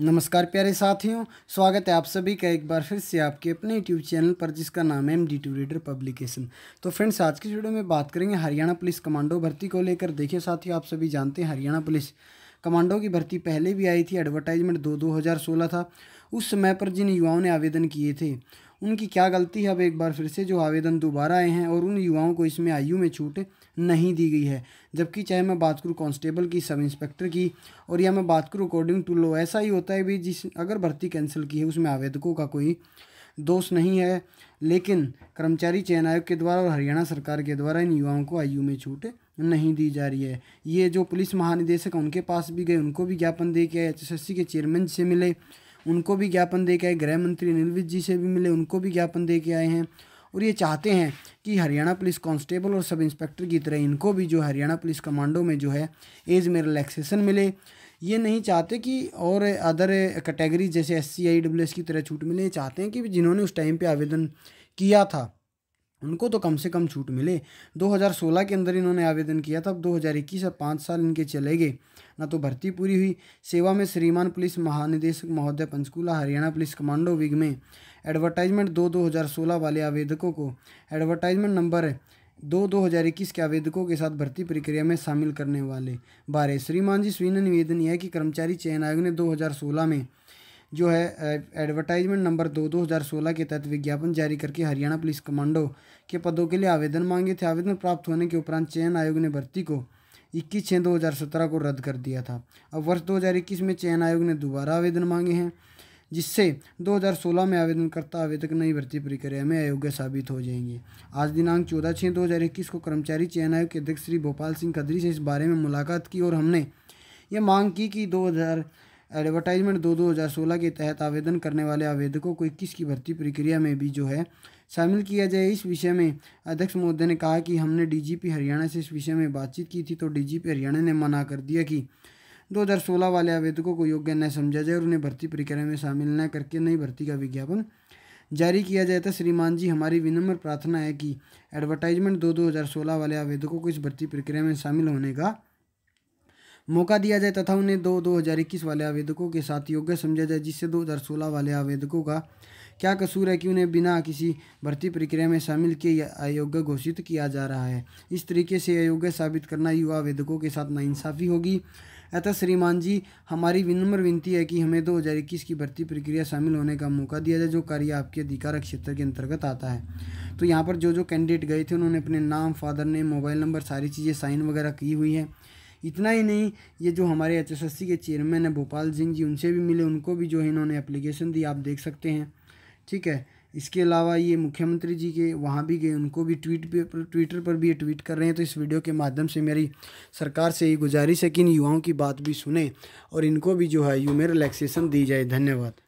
नमस्कार प्यारे साथियों स्वागत है आप सभी का एक बार फिर से आपके अपने यूट्यूब चैनल पर जिसका नाम है M D two reader publication तो फ्रेंड्स आज की वीडियो में बात करेंगे हरियाणा पुलिस कमांडो भर्ती को लेकर देखिए साथियों आप सभी जानते हैं हरियाणा पुलिस कमांडो की भर्ती पहले भी आई थी एडवर्टाइजमेंट दो दो हज़ार सोलह था उस समय पर जिन युवाओं ने आवेदन किए थे उनकी क्या गलती है अब एक बार फिर से जो आवेदन दोबारा आए हैं और उन युवाओं को इसमें आयु में छूट नहीं दी गई है जबकि चाहे मैं बात करूँ कांस्टेबल की सब इंस्पेक्टर की और या मैं बात करूँ अकॉर्डिंग टू लो ऐसा ही होता है भी जिस अगर भर्ती कैंसिल की है उसमें आवेदकों का कोई दोष नहीं है लेकिन कर्मचारी चयन आयोग के द्वारा और हरियाणा सरकार के द्वारा इन युवाओं को आयु में छूट नहीं दी जा रही है ये जो पुलिस महानिदेशक उनके पास भी गए उनको भी ज्ञापन दे के एच के चेयरमैन से मिले उनको भी ज्ञापन दे के आए गृह मंत्री अनिल विज जी से भी मिले उनको भी ज्ञापन दे के आए हैं और ये चाहते हैं कि हरियाणा पुलिस कांस्टेबल और सब इंस्पेक्टर की तरह इनको भी जो हरियाणा पुलिस कमांडो में जो है एज में रिलैक्सेशन मिले ये नहीं चाहते कि और अदर कैटेगरी जैसे S C I W S की तरह छूट मिले चाहते हैं कि जिन्होंने उस टाइम पर आवेदन किया था उनको तो कम से कम छूट मिले 2016 के अंदर इन्होंने आवेदन किया था अब 2021 और पाँच साल इनके चले गए ना तो भर्ती पूरी हुई सेवा में श्रीमान पुलिस महानिदेशक महोदय Panchkula Haryana police commando wing में एडवर्टाइजमेंट दो दो हज़ार सोलह वाले आवेदकों को एडवर्टाइजमेंट नंबर दो दो हज़ार इक्कीस के आवेदकों के साथ भर्ती प्रक्रिया में शामिल करने वाले बारे श्रीमान जी स्वीन निवेदन यह कि कर्मचारी चयन आयोग ने दो हज़ार सोलह में जो है एडवर्टाइजमेंट नंबर दो दो हज़ार सोलह के तहत विज्ञापन जारी करके हरियाणा पुलिस कमांडो के पदों के लिए आवेदन मांगे थे आवेदन प्राप्त होने के उपरांत चयन आयोग ने भर्ती को इक्कीस छः दो हज़ार सत्रह को रद्द कर दिया था अब वर्ष दो हज़ार इक्कीस में चयन आयोग ने दोबारा आवेदन मांगे हैं जिससे 2016 में आवेदनकर्ता आवेदक नई भर्ती प्रक्रिया में अयोग्य साबित हो जाएंगे आज दिनांक 14 छः 2021 को कर्मचारी चयन आयोग के अध्यक्ष श्री भोपाल सिंह खदरी से इस बारे में मुलाकात की और हमने ये मांग की कि हज़ार एडवर्टाइजमेंट दो दो हज़ार सोलह के तहत आवेदन करने वाले आवेदकों को इक्कीस की भर्ती प्रक्रिया में भी जो है शामिल किया जाए इस विषय में अध्यक्ष महोदय ने कहा कि हमने डीजीपी हरियाणा से इस विषय में बातचीत की थी तो डीजीपी हरियाणा ने मना कर दिया कि 2016 वाले आवेदकों को योग्य न समझा जाए और उन्हें भर्ती प्रक्रिया में शामिल न करके नई भर्ती का विज्ञापन जारी किया जाए तो श्रीमान जी हमारी विनम्र प्रार्थना है कि एडवर्टाइजमेंट दो दो हज़ार सोलह वाले आवेदकों को इस भर्ती प्रक्रिया में शामिल होने का मौका दिया जाए तथा उन्हें दो दो हज़ार इक्कीस वाले आवेदकों के साथ योग्य समझा जाए जिससे दो हज़ार सोलह वाले आवेदकों का क्या कसूर है कि उन्हें बिना किसी भर्ती प्रक्रिया में शामिल किए अयोग्य घोषित किया जा रहा है इस तरीके से अयोग्य साबित करना युवा आवेदकों के साथ नाइंसाफ़ी होगी अतः श्रीमान जी हमारी विनम्र विनती है कि हमें 2021 की भर्ती प्रक्रिया शामिल होने का मौका दिया जाए जो कार्य आपके अधिकार क्षेत्र के अंतर्गत आता है तो यहाँ पर जो जो कैंडिडेट गए थे उन्होंने अपने नाम फादर नेम मोबाइल नंबर सारी चीज़ें साइन वगैरह की हुई हैं इतना ही नहीं ये जो हमारे एच के चेयरमैन है भोपाल सिंह जी उनसे भी मिले उनको भी जो है इन्होंने अप्लीकेशन दी आप देख सकते हैं ठीक है इसके अलावा ये मुख्यमंत्री जी के वहाँ भी गए उनको भी ट्वीट पर ट्विटर पर भी ट्वीट कर रहे हैं तो इस वीडियो के माध्यम से मेरी सरकार से ये गुजारिश है कि इन युवाओं की बात भी सुने और इनको भी जो है यू में रिलैक्सेशन दी जाए धन्यवाद